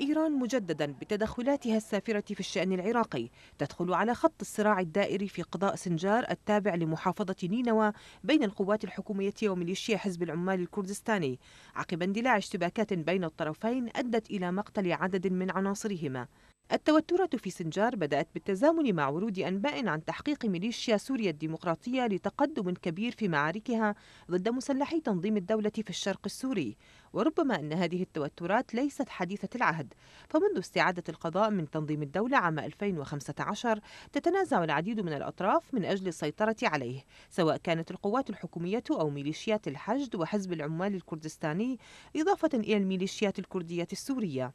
إيران مجددا بتدخلاتها السافرة في الشأن العراقي تدخل على خط الصراع الدائري في قضاء سنجار التابع لمحافظة نينوى بين القوات الحكومية وميليشيا حزب العمال الكردستاني عقب اندلاع اشتباكات بين الطرفين أدت إلى مقتل عدد من عناصرهما التوترات في سنجار بدأت بالتزامن مع ورود أنباء عن تحقيق ميليشيا سوريا الديمقراطية لتقدم كبير في معاركها ضد مسلحي تنظيم الدولة في الشرق السوري وربما أن هذه التوترات ليست حديثة العهد فمنذ استعادة القضاء من تنظيم الدولة عام 2015 تتنازع العديد من الأطراف من أجل السيطرة عليه سواء كانت القوات الحكومية أو ميليشيات الحشد وحزب العمال الكردستاني إضافة إلى الميليشيات الكردية السورية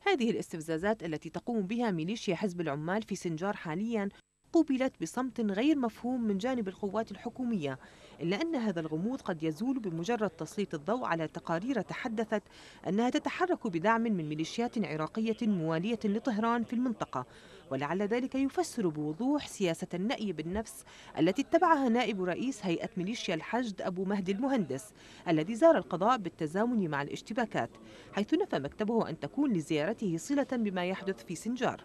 هذه الاستفزازات التي تقوم بها ميليشيا حزب العمال في سنجار حاليا قوبلت بصمت غير مفهوم من جانب القوات الحكومية إلا أن هذا الغموض قد يزول بمجرد تسليط الضوء على تقارير تحدثت أنها تتحرك بدعم من ميليشيات عراقية موالية لطهران في المنطقة ولعل ذلك يفسر بوضوح سياسة النأي بالنفس التي اتبعها نائب رئيس هيئة ميليشيا الحشد أبو مهدي المهندس الذي زار القضاء بالتزامن مع الاشتباكات حيث نفى مكتبه أن تكون لزيارته صلة بما يحدث في سنجار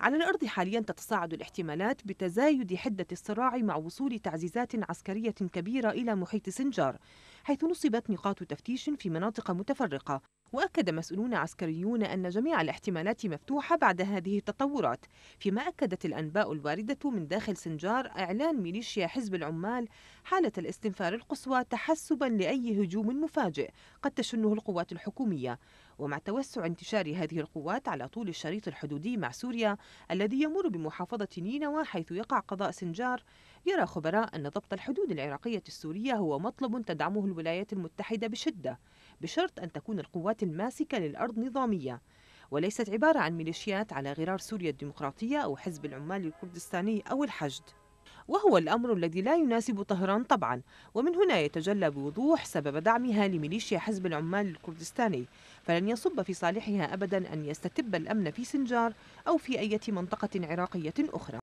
على الأرض حاليا تتصاعد الاحتمالات بتزايد حدة الصراع مع وصول تعزيزات عسكرية كبيرة إلى محيط سنجار حيث نصبت نقاط تفتيش في مناطق متفرقة وأكد مسؤولون عسكريون أن جميع الاحتمالات مفتوحة بعد هذه التطورات فيما أكدت الأنباء الواردة من داخل سنجار إعلان ميليشيا حزب العمال حالة الاستنفار القصوى تحسبا لأي هجوم مفاجئ قد تشنه القوات الحكومية ومع توسع انتشار هذه القوات على طول الشريط الحدودي مع سوريا الذي يمر بمحافظة نينوى حيث يقع قضاء سنجار يرى خبراء أن ضبط الحدود العراقية السورية هو مطلب تدعمه الولايات المتحدة بشدة بشرط أن تكون القوات الماسكة للأرض نظامية وليست عبارة عن ميليشيات على غرار سوريا الديمقراطية أو حزب العمال الكردستاني أو الحشد وهو الأمر الذي لا يناسب طهران طبعا ومن هنا يتجلى بوضوح سبب دعمها لميليشيا حزب العمال الكردستاني فلن يصب في صالحها أبدا أن يستتب الأمن في سنجار أو في أي منطقة عراقية أخرى